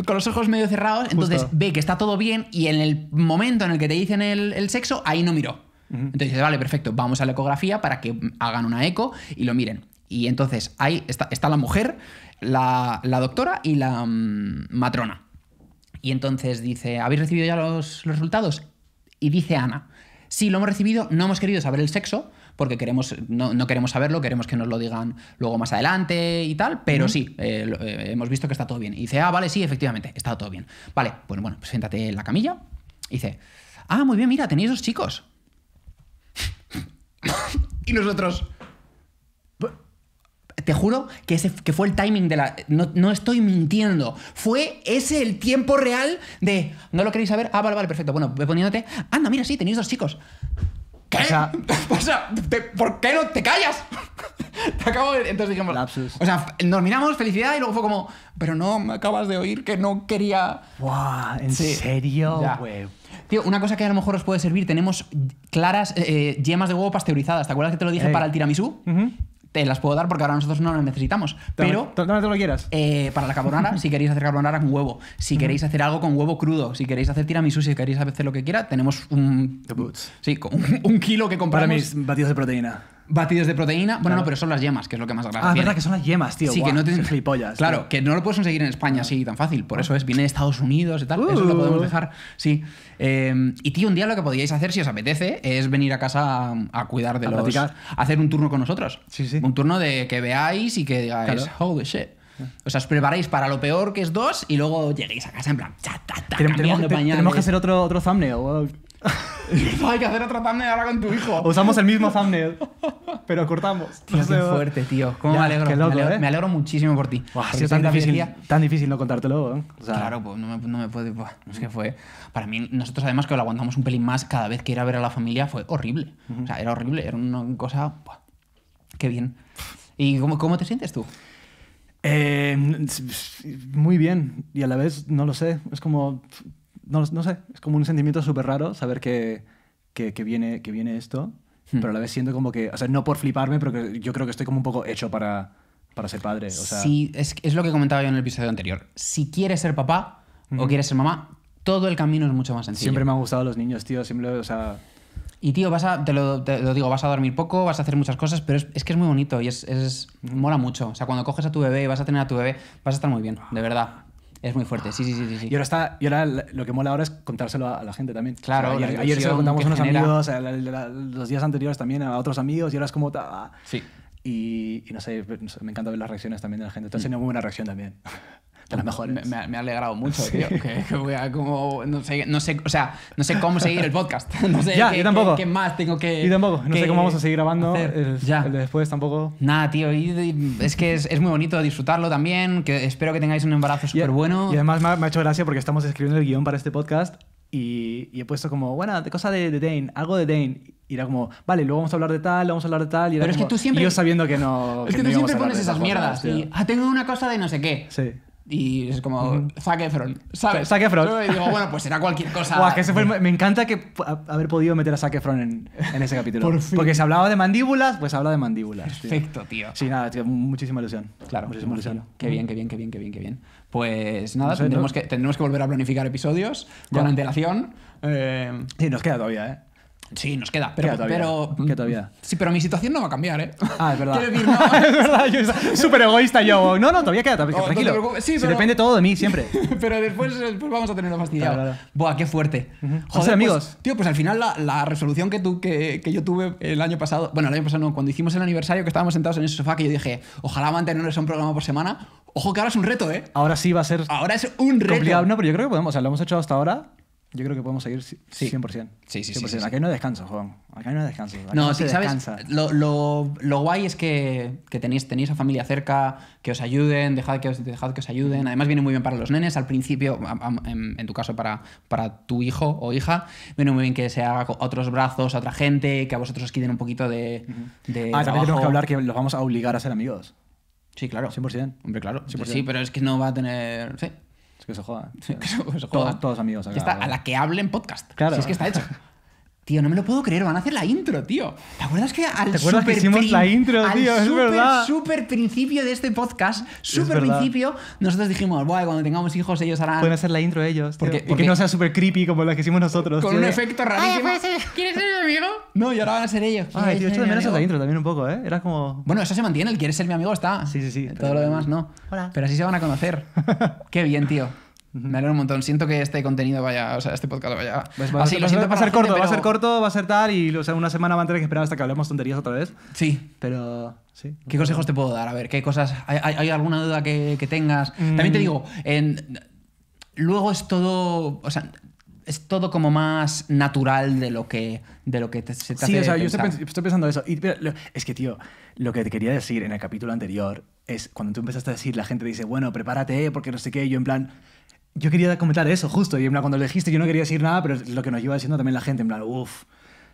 con los ojos medio cerrados, entonces ve que está todo bien y en el momento en el que te dicen el, sexo, ahí no miró. Entonces dices, vale, perfecto, vamos a la ecografía para que hagan una eco y lo miren. Y entonces ahí está, la mujer, la, doctora y la mm, matrona. Y entonces dice, ¿habéis recibido ya los, resultados? Y dice Ana, sí, lo hemos recibido, no hemos querido saber el sexo, porque queremos, no, queremos saberlo, queremos que nos lo digan luego más adelante y tal, pero sí, eh, eh, hemos visto que está todo bien. Y dice, ah, vale, sí, efectivamente, está todo bien. Vale, pues bueno, pues siéntate en la camilla. Y dice, ah, muy bien, mira, tenéis dos chicos. y nosotros, te juro que ese que fue el timing de la. No, no, estoy mintiendo. Fue ese el tiempo real de. ¿No lo queréis saber? Ah, vale, vale, perfecto. Bueno, voy poniéndote. Anda, mira, sí, tenéis dos chicos. ¿Qué? O sea, ¿por qué no te callas? te acabo de... Entonces dijimos. Lapsus. O sea, nos miramos, felicidad, y luego fue como. Pero no, me acabas de oír que no quería. ¡Guau! ¿En serio, güey? Tío, una cosa que a lo mejor os puede servir, tenemos claras eh, eh, yemas de huevo pasteurizadas. ¿Te acuerdas que te lo dije para el tiramisú? Uh te las puedo dar porque ahora nosotros no las necesitamos. Pero. totalmente lo que quieras. Eh, para la carbonara, si queréis hacer carbonara con huevo, si queréis hacer algo con huevo crudo, si queréis hacer tiramisú, si queréis hacer lo que quiera, tenemos un. Sí, un, un kilo que compramos. Para mis batidos de proteína batidos de proteína. Bueno, no, pero son las yemas, que es lo que más gracia Ah, es verdad que son las yemas, tío. Sí, que no flipollas. Claro, que no lo puedes conseguir en España así tan fácil. Por eso es, viene de Estados Unidos y tal. Eso lo podemos uh. dejar. Sí. Em, y tío, un día lo que podíais hacer, si os apetece, es venir a casa a, cuidar de los. hacer un turno con nosotros. Sí, Un turno de que veáis y que digáis, holy shit. O sea, os preparáis para lo peor que es dos y luego lleguéis a casa en plan. tenemos, que, hacer otro, otro thumbnail. Hay que hacer otro thumbnail ahora con tu hijo. Usamos el mismo thumbnail, pero cortamos. qué fuerte, tío. ¿eh? me alegro? muchísimo por ti. ha sido tan difícil, no contártelo, ¿eh? claro, pues, no me, no puede. es que fue. Para mí, nosotros además que lo aguantamos un pelín más cada vez que ir a ver a la familia fue horrible. O sea, era horrible, era una cosa. qué bien. ¿Y cómo, te sientes tú? Eh, muy bien. Y a la vez, no lo sé. Es como, no, no sé, es como un sentimiento súper raro saber que, viene, que viene esto, hmm. pero a la vez siento como que, o sea, no por fliparme, pero yo creo que estoy como un poco hecho para, ser padre. O Sí, es, lo que comentaba yo en el episodio anterior. Si quieres ser papá o quieres ser mamá, todo el camino es mucho más sencillo. Siempre me han gustado los niños, tío, siempre, o sea... Y tío, vas te, lo, digo, vas a dormir poco, vas a hacer muchas cosas, pero es, que es muy bonito y es, es, mola mucho. O sea, cuando coges a tu bebé y vas a tener a tu bebé, vas a estar muy bien, de verdad. Es muy fuerte, sí, sí, sí. sí. Y, ahora está, y ahora lo que mola ahora es contárselo a, la gente también. Claro. ayer, se lo contamos a unos amigos, los días anteriores también a otros amigos y ahora es como... Sí. Y, pues, no, sé, me encanta ver las reacciones también de la gente. Entonces, mm. una muy buena reacción también. a lo mejor me, ha alegrado mucho, Que, voy a como. No sé, o sea, no sé cómo seguir el podcast. No sé ya, qué, tampoco. Qué, más tengo que. Y tampoco. No sé cómo vamos a seguir grabando. El, de después tampoco. Nada, tío. es que es, muy bonito disfrutarlo también. Que espero que tengáis un embarazo súper bueno. Y además me ha, hecho gracia porque estamos escribiendo el guión para este podcast y, he puesto como, bueno, cosa de, Dane, algo de Dane. Y era como, vale, luego vamos a hablar de tal, vamos a hablar de tal. Pero es que tú siempre. yo sabiendo que no. Es que, tú siempre pones esas mierdas. y, ah, tengo una cosa de no sé qué. Sí. Y es como, saque ¿sabes? Y digo, bueno, pues será cualquier cosa. me encanta que haber podido meter a saque en, ese capítulo. Porque se hablaba de mandíbulas, pues habla de mandíbulas. Perfecto, tío. Sí, nada, muchísima ilusión. Claro, muchísima ilusión. Qué bien, qué bien, qué bien, qué bien, qué bien. Pues nada, tendremos, que, que volver a planificar episodios con antelación. Eh, sí, nos queda todavía, ¿eh? Sí, nos queda. Pero, Sí, pero mi situación no va a cambiar, ¿eh? Ah, es verdad. verdad, yo súper egoísta yo. No, no, todavía queda. tranquilo. depende todo de mí siempre. pero después, vamos a tener fastidiado. Claro, Buah, qué fuerte. Joder, pues, amigos. tío, pues al final la, resolución que, tú, que, yo tuve el año pasado, bueno, el año pasado no, cuando hicimos el aniversario que estábamos sentados en ese sofá que yo dije, ojalá mantenernos un programa por semana. Ojo que ahora es un reto, ¿eh? Ahora sí va a ser. Ahora es un reto. no, pero yo creo que podemos. O sea, lo hemos hecho hasta ahora yo creo que podemos seguir 100%. Sí, sí, sí, 100%. no descanso, Juan. Acá no hay descanso. no, no ¿sabes? Lo, lo, lo, guay es que, que, tenéis, tenéis a familia cerca, que os ayuden, dejad que os, dejad que os ayuden. Además, viene muy bien para los nenes. Al principio, en, tu caso, para, para tu hijo o hija, viene muy bien que se haga con otros brazos, a otra gente, que a vosotros os quiten un poquito de. de ah, también tenemos que hablar que los vamos a obligar a ser amigos. Sí, claro. 100%. Hombre, claro. 100%. Sí, pero es que no va a tener. Sí. Que se joda. Todos, amigos a la que hable en podcast. Claro. Si es que está hecho. Tío, no me lo puedo creer, van a hacer la intro, tío. ¿Te acuerdas que al ¿Te acuerdas que hicimos la intro, tío? Al es verdad. super principio de este podcast, super principio, nosotros dijimos, bueno, cuando tengamos hijos ellos harán... Pueden hacer la intro ellos, porque, Y que no sea súper creepy como la que hicimos nosotros. Con un efecto rarísimo. ¿Quieres ser mi amigo? No, y ahora van a ser ellos. Ay, ah, tío, de menos la intro también un poco, ¿eh? Era como... Bueno, eso se mantiene, el quieres ser mi amigo está. Sí, sí, sí. Todo lo demás no. Hola. Pero así se van a conocer. Qué bien, tío. Me alegro un montón. Siento que este contenido vaya, o sea, este podcast vaya. va, lo siento a ser corto, va a ser corto, va a ser tal y o una semana va a tener que esperar hasta que hablemos tonterías otra vez. Sí. Pero sí. ¿Qué consejos te puedo dar? A ver, ¿qué cosas? ¿Hay, alguna duda que, tengas? También te mm. digo, en... luego es todo, o sea, es todo como más natural de lo que, de lo que te, se te hace Sí, o sea, yo estoy, pensando eso. es que, tío, lo que te quería decir en el capítulo anterior es cuando tú empezaste a decir, la gente dice, bueno, prepárate porque no sé qué, yo en plan yo quería comentar eso, justo. Y en cuando lo dijiste, yo no quería decir nada, pero lo que nos iba diciendo también la gente, en plan, uff.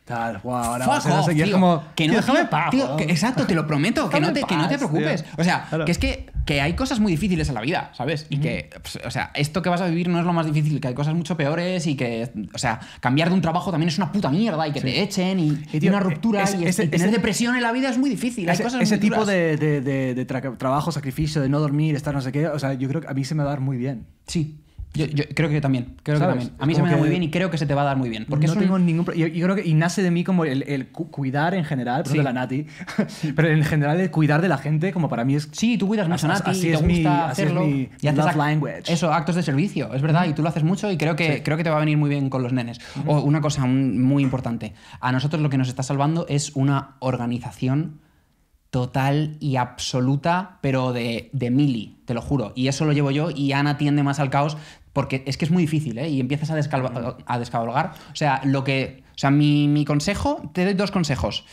Tal, wow, ahora Fuck off, tío, es como, que no, tío, exacto, te lo prometo, que no te, que no te preocupes. O sea, que es que, que, hay cosas muy difíciles en la vida, ¿sabes? Y que, pues, o sea, esto que vas a vivir no es lo más difícil, que hay cosas mucho peores y que, o sea, cambiar de un trabajo también es una puta mierda y que te echen y, tiene una ruptura y, tener depresión en la vida es muy difícil. Hay ese, tipo de, de, de, trabajo, sacrificio, de no dormir, estar no sé qué, o sea, yo creo que a mí se me va a dar muy bien. Sí. Yo, creo que yo también. Creo también. A mí se me da muy bien y creo que se te va a dar muy bien. Porque no tengo ningún yo, creo que y nace de mí como el, cuidar en general, pero de la Nati, pero en general el cuidar de la gente, como para mí es. Sí, tú cuidas más a Nati, así te gusta hacerlo. y haces Eso, actos de servicio, es verdad, y tú lo haces mucho y creo que, creo que te va a venir muy bien con los nenes. O una cosa muy importante: a nosotros lo que nos está salvando es una organización total y absoluta, pero de, de mili, te lo juro. Y eso lo llevo yo y Ana tiende más al caos porque es que es muy difícil, ¿eh? Y empiezas a, a descabalgar. O sea, lo que. O sea, mi, consejo, te doy dos consejos.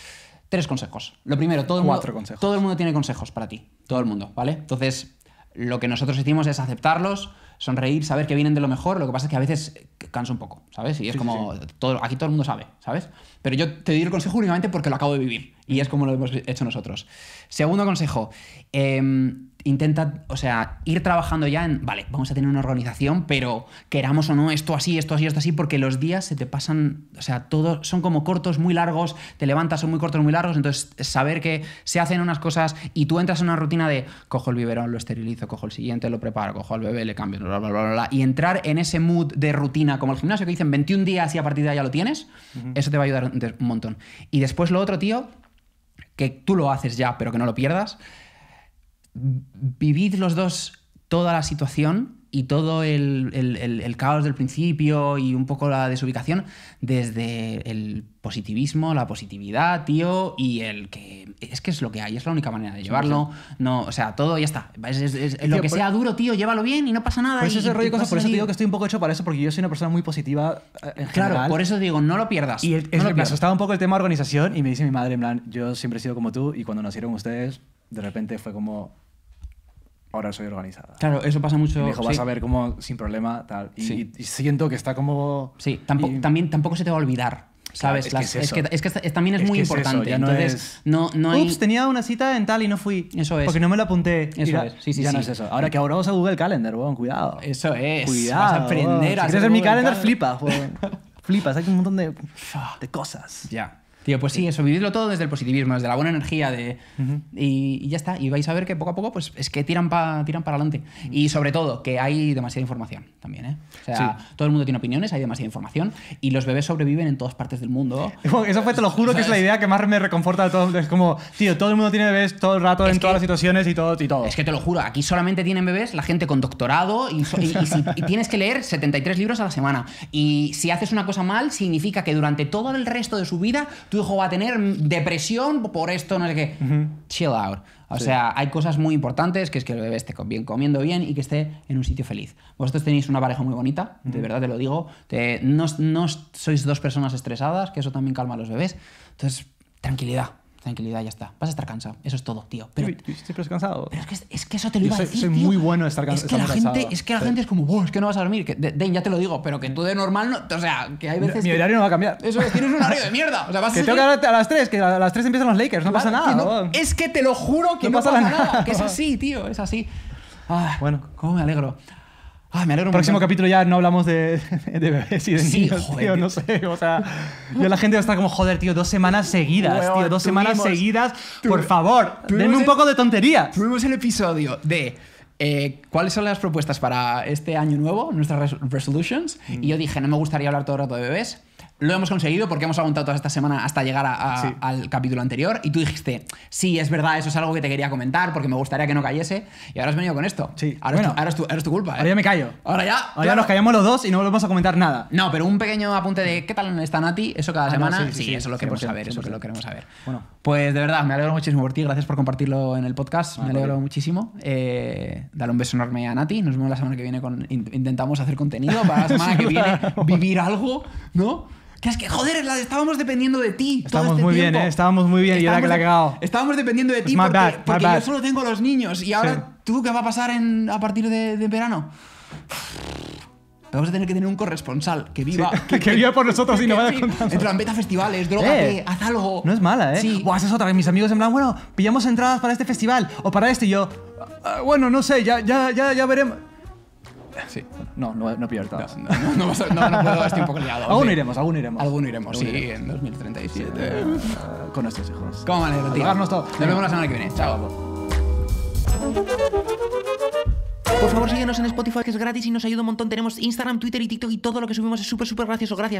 Tres consejos. Lo primero, todo el, mundo, todo el mundo tiene consejos para ti. Todo el mundo, ¿vale? Entonces, lo que nosotros hicimos es aceptarlos, sonreír, saber que vienen de lo mejor. Lo que pasa es que a veces canso un poco, ¿sabes? Y es como. Todo, aquí todo el mundo sabe, ¿sabes? Pero yo te doy el consejo únicamente porque lo acabo de vivir. Y es como lo hemos hecho nosotros. Segundo consejo. Em, intenta, o sea, ir trabajando ya en, vale, vamos a tener una organización, pero queramos o no, esto así, esto así, esto así, porque los días se te pasan, o sea, todos son como cortos, muy largos, te levantas, son muy cortos, muy largos, entonces saber que se hacen unas cosas y tú entras en una rutina de, cojo el biberón, lo esterilizo, cojo el siguiente, lo preparo, cojo al bebé, le cambio, bla, bla, bla, bla, y entrar en ese mood de rutina, como el gimnasio que dicen 21 días y a partir de ahí ya lo tienes, eso te va a ayudar un montón. Y después lo otro, tío, que tú lo haces ya, pero que no lo pierdas, vivid los dos toda la situación y todo el, caos del principio y un poco la desubicación desde el positivismo, la positividad, tío, y el que es que es lo que hay, es la única manera de llevarlo. No, o sea, todo ya está. Es, lo que sea duro, tío, llévalo bien y no pasa nada. Por eso, y por eso te digo que estoy un poco hecho para eso, porque yo soy una persona muy positiva. Eh, claro, por eso digo, no lo pierdas. Y es lo me asustaba un poco el tema organización y me dice mi madre, en plan, yo siempre he sido como tú y cuando nacieron ustedes de repente fue como, ahora soy organizada. Claro, eso pasa mucho. Me dijo, vas a ver como sin problema, tal. Y, siento que está como... Sí, tampoco, también tampoco se te va a olvidar. ¿Sabes? Es, que, es, que, también es, muy importante. no Entonces, no, no Ups, tenía una cita en tal y no fui. Eso es. Porque no me la apunté. Eso es. Sí, sí, ya sí. no es eso. Ahora que ahora vas a Google Calendar, weón, cuidado. Eso es. Cuidado. Vas a aprender a hacer. Si quieres mi calendar, calendar, flipa, Flipas, hay un montón de, de cosas. Ya pues sí, eso, vividlo todo desde el positivismo, desde la buena energía, de, y, ya está. Y vais a ver que poco a poco, pues es que tiran, tiran para adelante. Y sobre todo, que hay demasiada información también, ¿eh? O sea, todo el mundo tiene opiniones, hay demasiada información, y los bebés sobreviven en todas partes del mundo. eso fue, te lo juro, que es la idea que más me reconforta de todo. Es como, tío, todo el mundo tiene bebés todo el rato, en todas las situaciones y todo, y Es que te lo juro, aquí solamente tienen bebés la gente con doctorado, y, tienes que leer 73 libros a la semana. Y si haces una cosa mal, significa que durante todo el resto de su vida tú hijo va a tener depresión por esto, no sé qué. Chill out. O sea, hay cosas muy importantes, que es que el bebé esté bien, comiendo bien y que esté en un sitio feliz. Vosotros tenéis una pareja muy bonita, de verdad te lo digo. no, no sois dos personas estresadas, que eso también calma a los bebés. Entonces, tranquilidad tranquilidad, ya está. Vas a estar cansado, eso es todo, tío. Pero, siempre cansado. Pero es que, es que eso te lo iba a decir. Soy muy bueno estar, cansado es que la Gente, es que la gente es como, vos es que no vas a dormir. Que, ya te lo digo, pero que tú de normal O sea, que hay veces. Mi, horario no va a cambiar. Eso es, tienes un horario de mierda. O sea, vas que a tengo a las 3, que a las 3 empiezan los Lakers, no pasa nada. es que te lo juro que no, pasa, nada. Que es así, tío, es así. Ah, bueno, cómo me alegro. Ah, me alegro Próximo capítulo ya no hablamos de, de bebés y de sí, niños, joder, tío, no sé, o sea, yo la gente va a estar como, joder, tío, dos semanas seguidas, tío, dos semanas seguidas, por favor, denme un poco de tontería. Tuvimos el episodio de eh, cuáles son las propuestas para este año nuevo, nuestras resolutions. Y yo dije, no me gustaría hablar todo el rato de bebés lo hemos conseguido porque hemos aguantado toda esta semana hasta llegar al capítulo anterior y tú dijiste, sí, es verdad, eso es algo que te quería comentar porque me gustaría que no cayese y ahora has venido con esto. Sí. Ahora, es, tu, culpa. ¿eh? Ahora ya me callo. Ahora ya. nos callamos los dos y no volvemos a comentar nada. No, pero un pequeño apunte de qué tal está Nati, eso cada ah, semana. sí, eso lo queremos saber, eso que lo queremos saber. Bueno. Pues de verdad, me alegro muchísimo por ti, gracias por compartirlo en el podcast, ah, me alegro muchísimo. Eh, dale un beso enorme a Nati, nos vemos la semana que viene con... Intentamos hacer contenido para la semana que viene vivir algo, ¿no? Que es que, joder, estábamos dependiendo de ti. Estábamos este muy bien, ¿eh? Estábamos muy bien. y ahora que la he cagado. Estábamos dependiendo de pues ti porque, yo solo tengo a los niños. Y ahora, ¿tú qué va a pasar a partir de, verano? Vamos a tener que tener un corresponsal que viva. que, viva por nosotros y nos vaya contando. En plan, vete a festivales, droga eh, haz algo. No es mala, ¿eh? O haces otra vez mis amigos en plan, bueno, pillamos entradas para este festival o para este. Y yo, ah, bueno, no sé, ya, ya, ya, ya veremos. Sí. No, no, no pillo No, no, no, puedo, estoy un poco liado. Alguno iremos, alguno iremos. Alguno iremos, sí, en 2037. con nuestros hijos. ¿Cómo manera, alegro, todo. Nos vemos la semana que viene. Chao. Por favor, síguenos en Spotify, que es gratis y nos ayuda un montón. Tenemos Instagram, Twitter y TikTok y todo lo que subimos es súper, súper gracioso. Gracias.